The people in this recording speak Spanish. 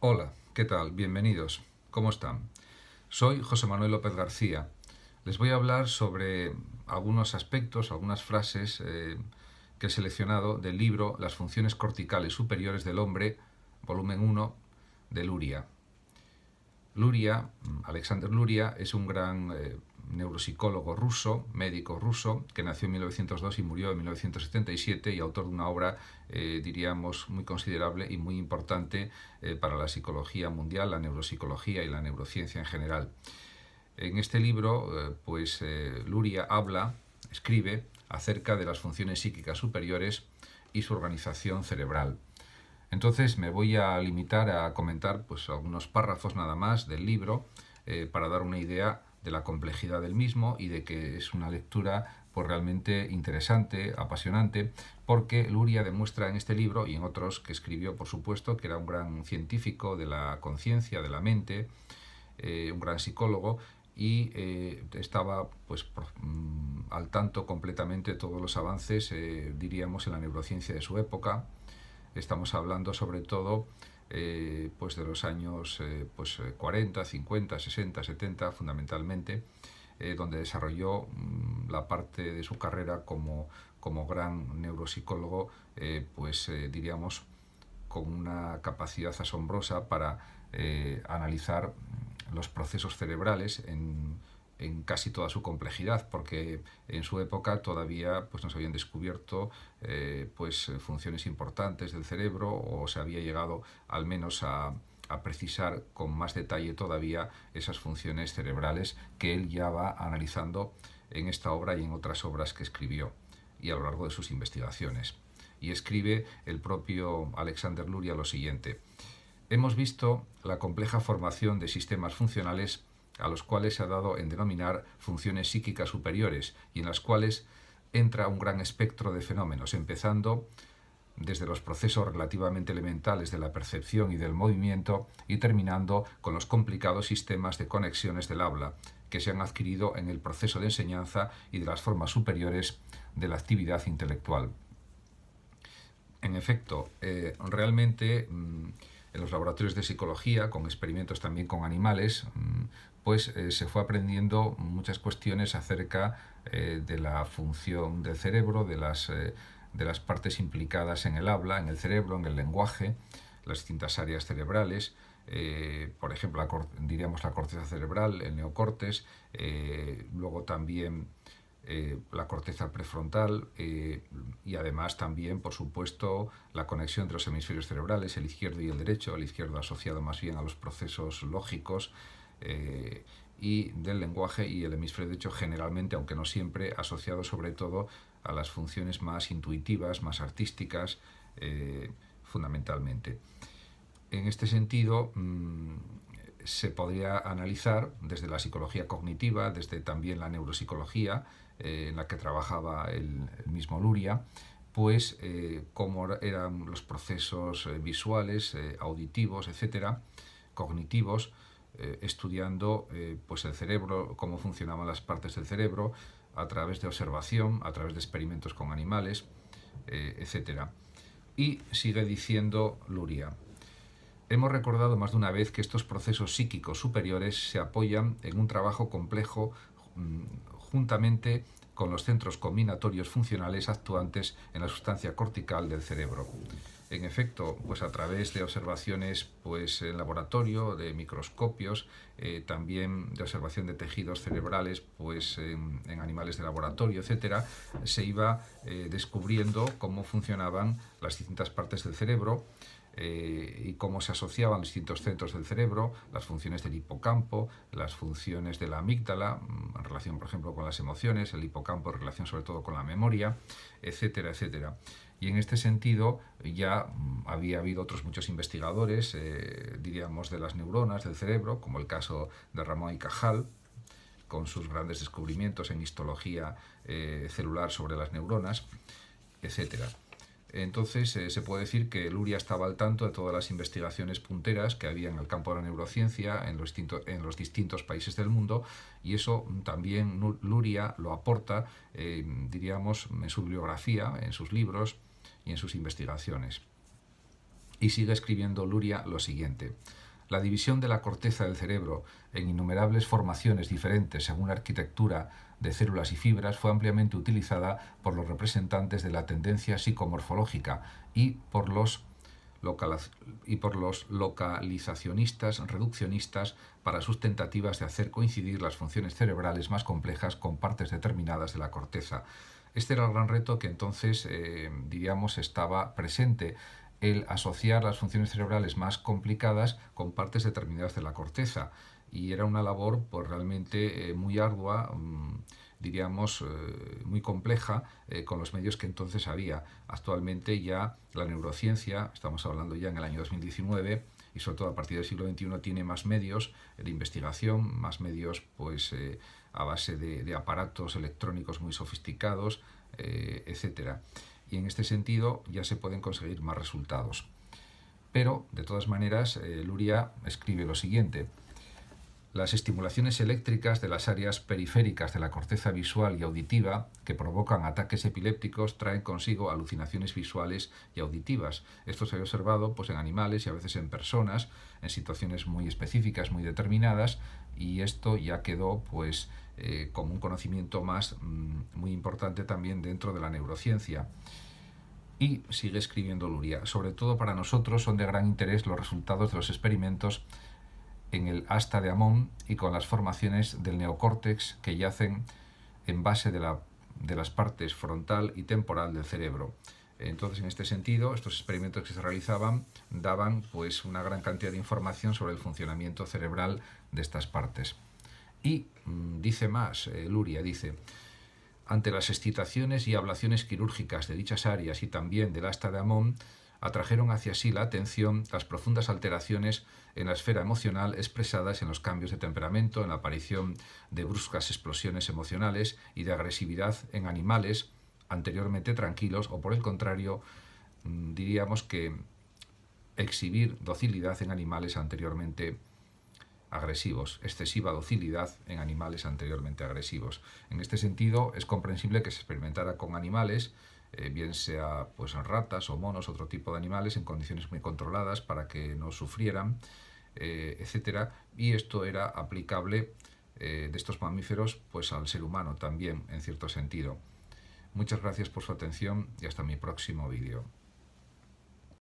Hola, ¿qué tal? Bienvenidos. ¿Cómo están? Soy José Manuel López García. Les voy a hablar sobre algunos aspectos, algunas frases eh, que he seleccionado del libro Las funciones corticales superiores del hombre, volumen 1, de Luria. Luria, mm, Alexander Luria, es un gran eh, neuropsicólogo ruso, médico ruso, que nació en 1902 y murió en 1977 y autor de una obra, eh, diríamos, muy considerable y muy importante eh, para la psicología mundial, la neuropsicología y la neurociencia en general. En este libro, eh, pues Luria habla, escribe acerca de las funciones psíquicas superiores y su organización cerebral. Entonces me voy a limitar a comentar pues, algunos párrafos nada más del libro para dar una idea de la complejidad del mismo y de que es una lectura por pues, realmente interesante, apasionante, porque Luria demuestra en este libro y en otros que escribió, por supuesto, que era un gran científico de la conciencia, de la mente, eh, un gran psicólogo y eh, estaba pues mm, al tanto completamente de todos los avances, eh, diríamos, en la neurociencia de su época. Estamos hablando sobre todo eh, pues de los años eh, pues 40, 50, 60, 70 fundamentalmente, eh, donde desarrolló mm, la parte de su carrera como, como gran neuropsicólogo, pues diríamos con una capacidad asombrosa para analizar los procesos cerebrales en en casi toda su complejidad, porque en su época todavía pues, no se habían descubierto eh, pues, funciones importantes del cerebro o se había llegado al menos a, a precisar con más detalle todavía esas funciones cerebrales que él ya va analizando en esta obra y en otras obras que escribió y a lo largo de sus investigaciones. Y escribe el propio Alexander Luria lo siguiente. Hemos visto la compleja formación de sistemas funcionales a los cuales se ha dado en denominar funciones psíquicas superiores y en las cuales entra un gran espectro de fenómenos, empezando desde los procesos relativamente elementales de la percepción y del movimiento y terminando con los complicados sistemas de conexiones del habla que se han adquirido en el proceso de enseñanza y de las formas superiores de la actividad intelectual. En efecto, eh, realmente mm, en los laboratorios de psicología, con experimentos también con animales, mm, pues eh, se fue aprendiendo muchas cuestiones acerca eh, de la función del cerebro, de las, eh, de las partes implicadas en el habla, en el cerebro, en el lenguaje, las distintas áreas cerebrales. por ejemplo, diríamos la corteza cerebral, el neocortes, luego también la corteza prefrontal, y además también, por supuesto, la conexión entre los hemisferios cerebrales, el izquierdo y el derecho, el izquierdo asociado más bien a los procesos lógicos eh, y del lenguaje y el hemisferio derecho generalmente, aunque no siempre, asociado sobre todo a las funciones más intuitivas, más artísticas, eh, fundamentalmente. En este sentido, mm, se podría analizar desde la psicología cognitiva, desde también la neuropsicología, eh, en la que trabajaba el, mismo Luria, pues eh, cómo eran los procesos eh, visuales, auditivos, etcétera, cognitivos, estudiando pues el cerebro, cómo funcionaban las partes del cerebro, a través de observación, a través de experimentos con animales, etcétera. Y sigue diciendo Luria, Hemos recordado más de una vez que estos procesos psíquicos superiores se apoyan en un trabajo complejo mm, juntamente con los centros combinatorios funcionales actuantes en la sustancia cortical del cerebro. En efecto, pues a través de observaciones pues, en laboratorio, de microscopios, eh, también de observación de tejidos cerebrales pues, en, animales de laboratorio, etc., se iba eh, descubriendo cómo funcionaban las distintas partes del cerebro, eh, y cómo se asociaban distintos centros del cerebro, las funciones del hipocampo, las funciones de la amígdala, relación, por ejemplo, con las emociones, el hipocampo en relación sobre todo con la memoria, etcétera, etcétera. Y en este sentido ya mm, había habido otros muchos investigadores, eh, diríamos, de las neuronas, del cerebro, como el caso de Ramón y Cajal, con sus grandes descubrimientos en histología eh, celular sobre las neuronas, etcétera. Entonces eh, se puede decir que Luria estaba al tanto de todas las investigaciones punteras que había en el campo de la neurociencia en los, distintos países del mundo y eso también Luria lo aporta, eh, diríamos, en su bibliografía, en sus libros y en sus investigaciones. Y sigue escribiendo Luria lo siguiente la división de la corteza del cerebro en innumerables formaciones diferentes según la arquitectura de células y fibras fue ampliamente utilizada por los representantes de la tendencia psicomorfológica y por los, y por los localizacionistas reduccionistas para sus tentativas de hacer coincidir las funciones cerebrales más complejas con partes determinadas de la corteza. Este era el gran reto que entonces, eh, diríamos, estaba presente el asociar las funciones cerebrales más complicadas con partes determinadas de la corteza. Y era una labor pues, realmente eh, muy ardua, mm, diríamos, eh, muy compleja eh, con los medios que entonces había. Actualmente ya la neurociencia, estamos hablando ya en el año 2019, y sobre todo a partir del siglo XXI tiene más medios de investigación, más medios pues a base de, aparatos electrónicos muy sofisticados, etc etcétera y en este sentido ya se pueden conseguir más resultados. Pero, de todas maneras, eh, Luria escribe lo siguiente las estimulaciones eléctricas de las áreas periféricas de la corteza visual y auditiva que provocan ataques epilépticos traen consigo alucinaciones visuales y auditivas. Esto se ha observado pues, en animales y a veces en personas, en situaciones muy específicas, muy determinadas, y esto ya quedó pues, eh, como un conocimiento más mm, muy importante también dentro de la neurociencia. Y sigue escribiendo Luria, sobre todo para nosotros son de gran interés los resultados de los experimentos en el asta de Amón y con las formaciones del neocórtex que yacen en base de, las partes frontal y temporal del cerebro. Entonces, en este sentido, estos experimentos que se realizaban daban pues, una gran cantidad de información sobre el funcionamiento cerebral de estas partes. Y mm, dice más, eh, Luria, dice, ante las excitaciones y ablaciones quirúrgicas de dichas áreas y también del asta de Amón, atrajeron hacia sí la atención las profundas alteraciones en la esfera emocional expresadas en los cambios de temperamento, en la aparición de bruscas explosiones emocionales y de agresividad en animales anteriormente tranquilos o por el contrario, mm, diríamos que exhibir docilidad en animales anteriormente agresivos, excesiva docilidad en animales anteriormente agresivos. En este sentido, es comprensible que se experimentara con animales eh, bien sea pues ratas o monos, otro tipo de animales, en condiciones muy controladas para que no sufrieran, etc. Eh, etcétera. Y esto era aplicable eh, de estos mamíferos pues al ser humano también, en cierto sentido. Muchas gracias por su atención y hasta mi próximo vídeo.